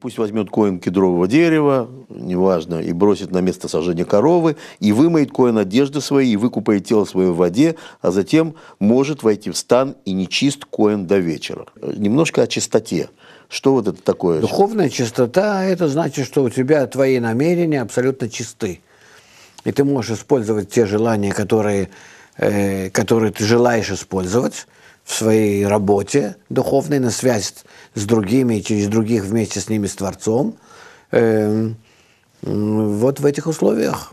пусть возьмет коин кедрового дерева, неважно, и бросит на место сожжения коровы, и вымоет коин одежды свои, и выкупает тело свое в воде, а затем может войти в стан и нечист коин до вечера. Немножко о чистоте. Что вот это такое? Духовная чистота – это значит, что у тебя твои намерения абсолютно чисты. И ты можешь использовать те желания, которые, э, которые ты желаешь использовать, в своей работе духовной, на связь с другими и через других вместе с ними, с Творцом, э, вот в этих условиях,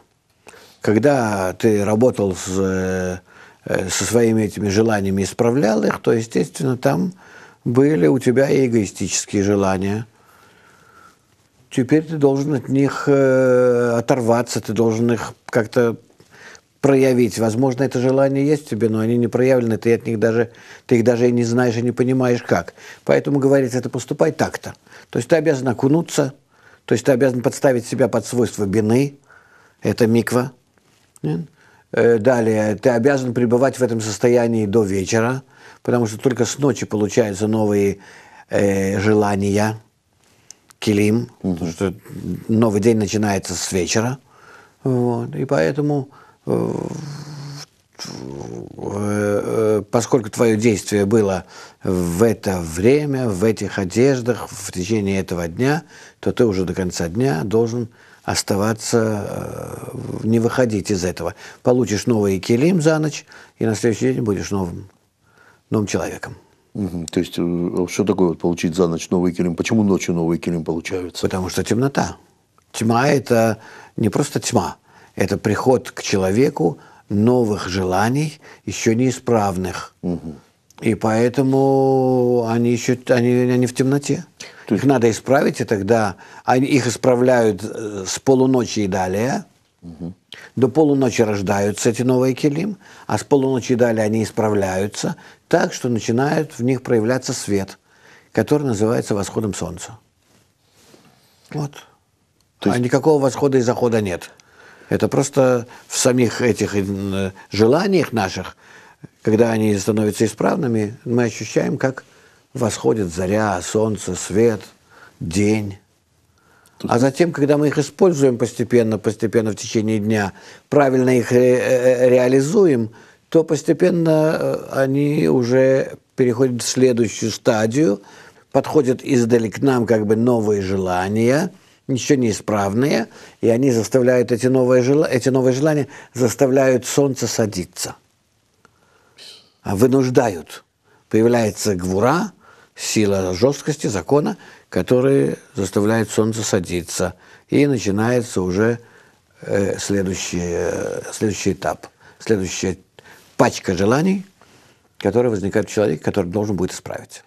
когда ты работал с, э, э со своими этими желаниями, исправлял их, то, естественно, там были у тебя и эгоистические желания. Теперь ты должен от них э, оторваться, ты должен их как-то проявить. Возможно, это желание есть в тебе, но они не проявлены, ты от них даже, ты их даже и не знаешь, и не понимаешь как. Поэтому говорится, это поступай так-то. То есть ты обязан окунуться, то есть ты обязан подставить себя под свойства бины, это миква. Э, далее, ты обязан пребывать в этом состоянии до вечера, потому что только с ночи получаются новые э, желания, килим, угу. потому что новый день начинается с вечера. Вот. И поэтому поскольку твое действие было в это время, в этих одеждах, в течение этого дня, то ты уже до конца дня должен оставаться, э, не выходить из этого. Получишь новый килим за ночь, и на следующий день будешь новым, новым человеком. Угу. То есть, э, что такое вот, получить за ночь новый килим? Почему ночью новый келим получаются? Потому что темнота. Тьма – это не просто тьма, это приход к человеку новых желаний, еще неисправных. Угу. И поэтому они еще они, они в темноте. То есть... Их надо исправить, и тогда они, их исправляют э, с полуночи и далее. Угу. До полуночи рождаются эти новые келим, а с полуночи и далее они исправляются так, что начинает в них проявляться свет, который называется восходом солнца. Вот. есть... А никакого восхода и захода нет. Это просто в самих этих э, желаниях наших, когда они становятся исправными, мы ощущаем, как восходит заря, солнце, свет, день. А затем, когда мы их используем постепенно, постепенно в течение дня, правильно их ре- э, э, реализуем, то постепенно они уже переходят в следующую стадию, подходят издалека к нам как бы новые желания – еще неисправные, и они заставляют эти новые, жел... эти новые желания, заставляют солнце садиться. А вынуждают. Появляется гвура, сила жесткости, закона, который заставляет солнце садиться. И начинается уже э, следующий, э, следующий этап, следующая пачка желаний, которые возникают у человека, который должен будет исправить.